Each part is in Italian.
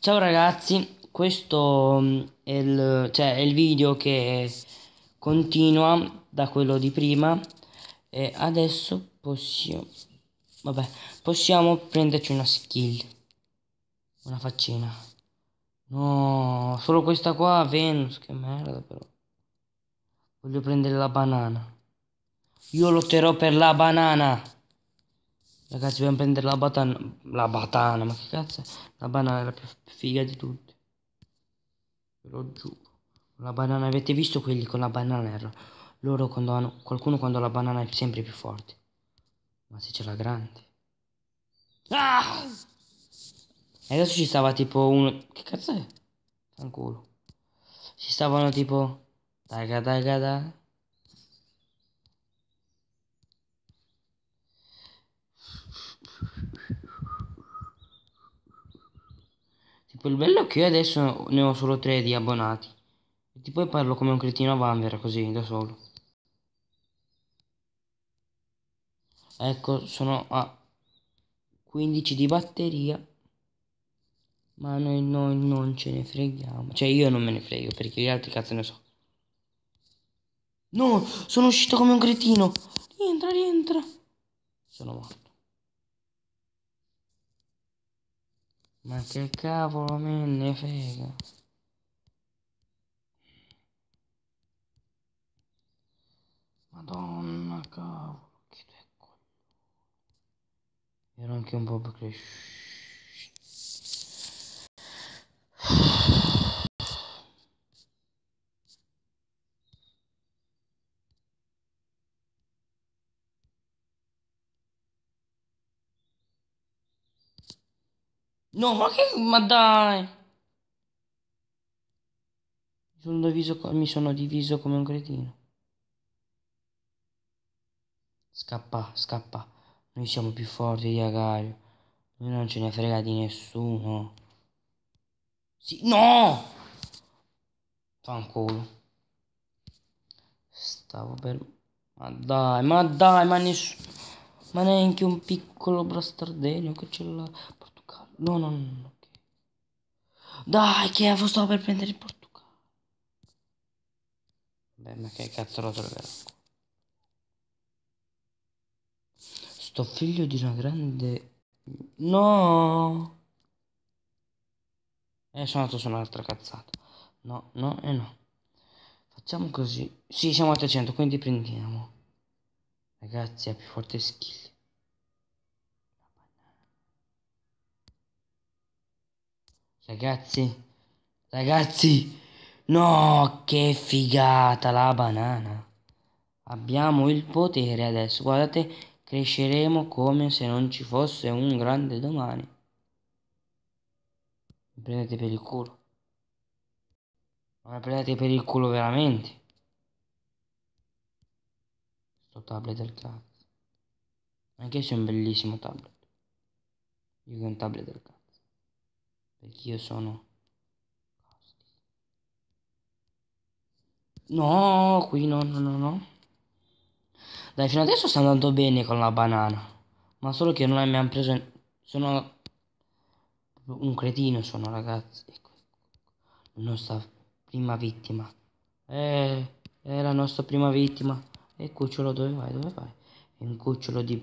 Ciao ragazzi, questo mm, è il, cioè, è il, video che continua da quello di prima e adesso possiamo, vabbè, possiamo prenderci una skill, una faccina. No, solo questa qua, Venus, che merda però. Voglio prendere la banana. Io lotterò per la banana. Ragazzi dobbiamo prendere la batana La batana ma che cazzo è La banana è la più figa di tutte Ve lo giuro La banana avete visto quelli con la banana erano Loro quando hanno Qualcuno quando la banana è sempre più forte Ma se c'è la grande ah! E adesso ci stava tipo uno Che cazzo è? Fanculo Ci stavano tipo Dai daga da Tipo il bello è che io adesso ne ho solo 3 di abbonati. E tipo parlo come un cretino a vanvera così da solo. Ecco, sono a 15 di batteria. Ma noi, noi non ce ne freghiamo. Cioè io non me ne frego perché gli altri cazzo ne so. No, sono uscito come un cretino. Rientra, rientra. Sono morto. Ma che cavolo me ne frega. Madonna cavolo, che due coglioni. Ero anche un po' cresciuto. No, ma che... Ma dai! Mi sono diviso, mi sono diviso come un cretino. Scappa, scappa. Noi siamo più forti di Agario. Noi non ce ne frega di nessuno. Sì, no! Fanculo. Stavo per... Ma dai, ma dai, ma nessuno... Ma neanche un piccolo brastardello che ce l'ha. No, no, no, no. Dai, che stavo per prendere il Portogallo. Vabbè, ma che cazzo lo troverò Sto figlio di una grande... No! E eh, sono andato su un'altra cazzata. No, no e no. Facciamo così. Sì, siamo a 300, quindi prendiamo. Ragazzi, è più forte skill. Ragazzi, ragazzi, no, che figata la banana. Abbiamo il potere adesso, guardate, cresceremo come se non ci fosse un grande domani. Mi prendete per il culo. Ma la prendete per il culo veramente. Sto tablet del cazzo. Anche se è un bellissimo tablet. Io che un tablet del cazzo perché io sono no qui no no no no dai fino adesso sta andando bene con la banana ma solo che non mi hanno preso in... sono un cretino sono ragazzi la nostra prima vittima eh, è la nostra prima vittima e cucciolo dove vai dove vai è un cucciolo di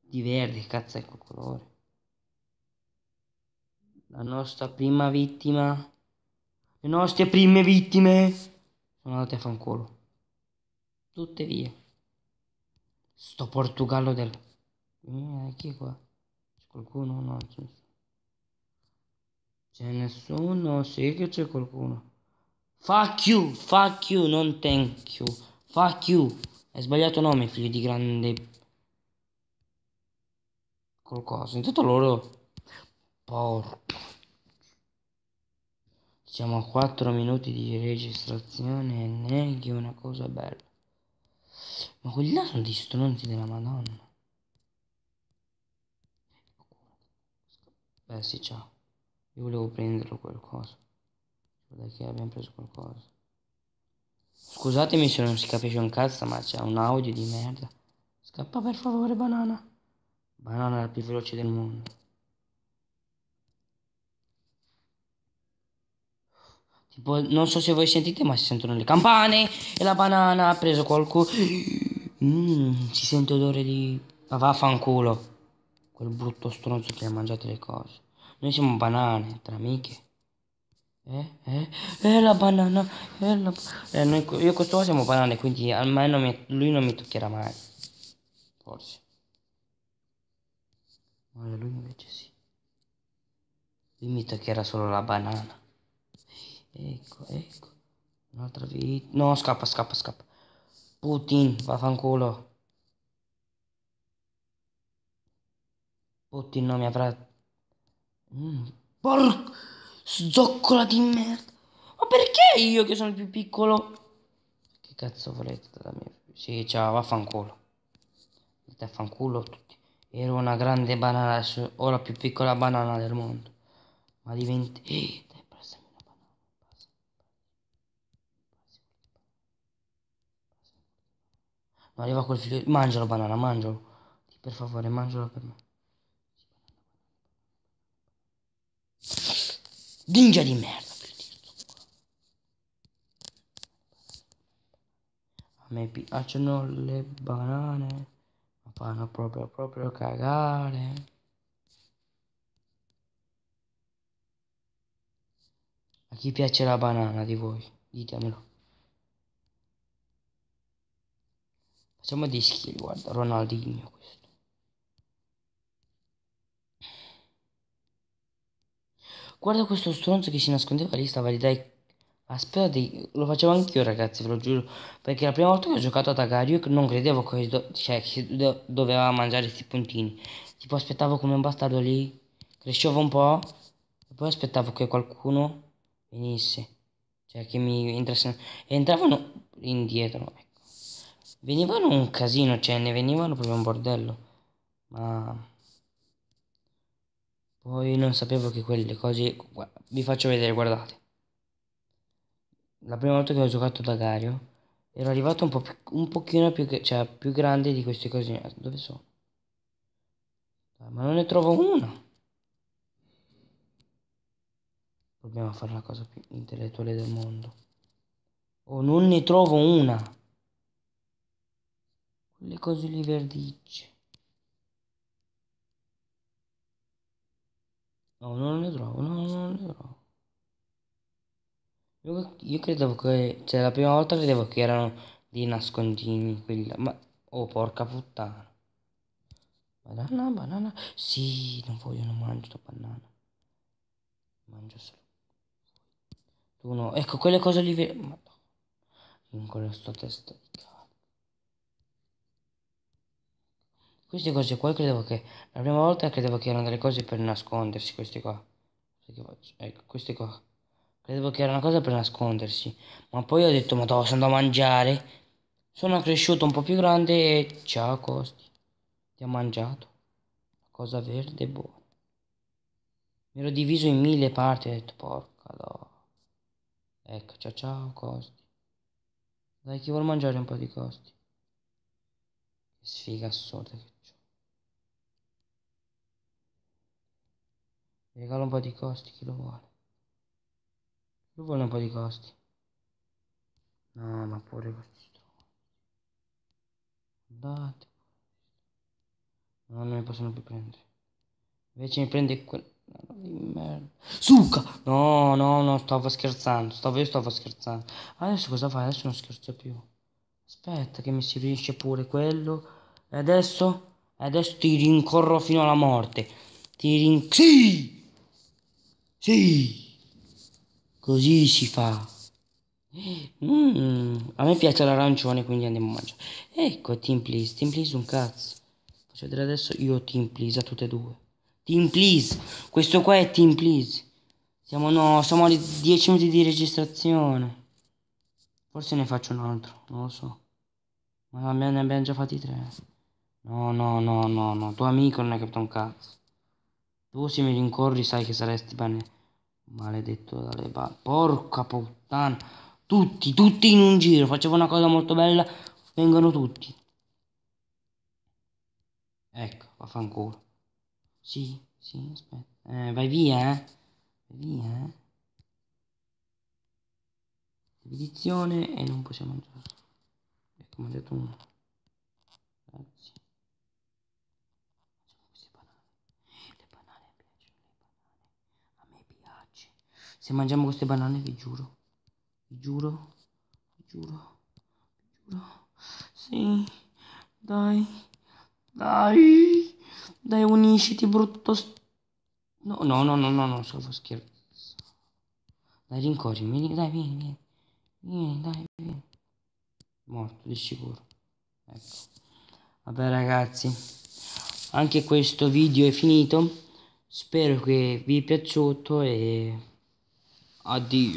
di verde cazzo è quel colore la nostra prima vittima. Le nostre prime vittime sono andate a fanculo. Tutte via. Sto Portogallo del... Eh, chi è qua? C'è qualcuno? No, c'è C'è nessuno? Sì che c'è qualcuno. Fuck you, fuck you, non thank you. Fuck you. Hai sbagliato nome, figlio di grande... Qualcosa. Intanto loro Porco. Siamo a 4 minuti di registrazione e neanche una cosa bella. Ma quelli là sono degli stronzi della Madonna. Beh sì, ciao. Io volevo prendere qualcosa. Guarda che abbiamo preso qualcosa. Scusatemi se non si capisce un cazzo, ma c'è un audio di merda. Scappa per favore, banana. Banana è la più veloce del mondo. Tipo, non so se voi sentite, ma si sentono le campane. E la banana ha preso qualcuno. Mmm, si sente odore di. Ma vaffanculo. Quel brutto stronzo che ha mangiato le cose. Noi siamo banane, tra amiche. Eh, eh, eh la banana. Eh, la... Eh, noi, io questo qua siamo banane, quindi almeno mi, lui non mi toccherà mai. Forse. Ma lui invece sì. Lui mi toccherà solo la banana. Ecco, ecco. Un'altra vita. No, scappa, scappa, scappa. Putin, vaffanculo. Putin non mi avrà... Mm, porco! Zoccola di merda! Ma perché io che sono il più piccolo? Che cazzo volete da me? Sì, ciao, vaffanculo. Dite affanculo tutti. Ero una grande banana, la più piccola banana del mondo. Ma diventi... Eh, No, arriva col figlio. Mangialo, banana, mangialo. Per favore, mangialo per me. Ninja di merda. A me piacciono le banane. Ma fanno proprio, proprio cagare. A chi piace la banana di voi? Ditemelo. Facciamo dei skill, guarda, Ronaldinho questo. Guarda questo stronzo che si nascondeva lì, stava lì, dai. Aspetta, di... lo facevo anch'io ragazzi, ve lo giuro. Perché la prima volta che ho giocato a Tagario non credevo che, do... cioè, che do... doveva mangiare questi puntini. Tipo aspettavo come un bastardo lì, crescevo un po', e poi aspettavo che qualcuno venisse. Cioè che mi entrasse... Entravano indietro, ecco. Venivano un casino, cioè ne venivano proprio un bordello. Ma... Poi non sapevo che quelle cose... Vi faccio vedere, guardate. La prima volta che ho giocato da Gario ero arrivato un, po più, un pochino più, cioè, più grande di queste cose. Eh, dove sono? Ah, ma non ne trovo una. Proviamo a fare la cosa più intellettuale del mondo. Oh, non ne trovo una le cose lì verdicce no non le trovo no non le trovo io, io credevo che cioè la prima volta credevo che erano dei nascondini quella ma oh porca puttana banana banana sì non voglio non mangio sto banana mangio solo tu no ecco quelle cose lì ma no. con questa testa di cazzo Queste cose qua credevo che... La prima volta credevo che erano delle cose per nascondersi, queste qua. Ecco, queste qua. Credevo che era una cosa per nascondersi. Ma poi ho detto, ma dove sono da mangiare. Sono cresciuto un po' più grande e... Ciao, Costi. Ti ha mangiato. La cosa verde e buona. Mi ero diviso in mille parti, ho detto, porca no. Ecco, ciao ciao, Costi. Dai, chi vuol mangiare un po' di Costi? sfiga assurda che Regalo un po' di costi, chi lo vuole? Chi vuole un po' di costi? No, ma pure questi Guardate. No, non mi possono più prendere. Invece mi prende quel... Succa! No, no, no, stavo scherzando. Stavo, io stavo scherzando. Adesso cosa fai? Adesso non scherzo più. Aspetta che mi si riesce pure quello. E adesso? Adesso ti rincorro fino alla morte. Ti rin... Sì! Sì, così si fa. Mm, a me piace l'arancione, quindi andiamo a mangiare. Ecco, team please, team please un cazzo. Faccio vedere adesso io team please a tutte e due. Team please, questo qua è team please. Siamo, no, siamo a 10 minuti di registrazione. Forse ne faccio un altro, non lo so. Ma ne abbiamo già fatti tre. No, no, no, no, no. Tuo amico non ha capito un cazzo. Tu se mi rincorri sai che saresti bene. Maledetto dalle ba... Porca puttana. Tutti, tutti in un giro. Facevo una cosa molto bella. Vengono tutti. Ecco, vaffanculo. Sì, sì, aspetta. Eh, vai via, eh. Vai via, eh. Spedizione e non possiamo mangiare. Ecco, ho mangiato uno. Grazie. Se mangiamo queste banane vi giuro. Vi giuro. Vi giuro. Vi giuro. Sì. Dai. Dai. Dai, unisciti, brutto. No, no, no, no, no, no, stavo scherzo. Dai, rincorri, dai, vieni, vieni. Vieni, dai, vieni. Morto, di sicuro. Ecco. Vabbè ragazzi, anche questo video è finito. Spero che vi è piaciuto e 阿弟。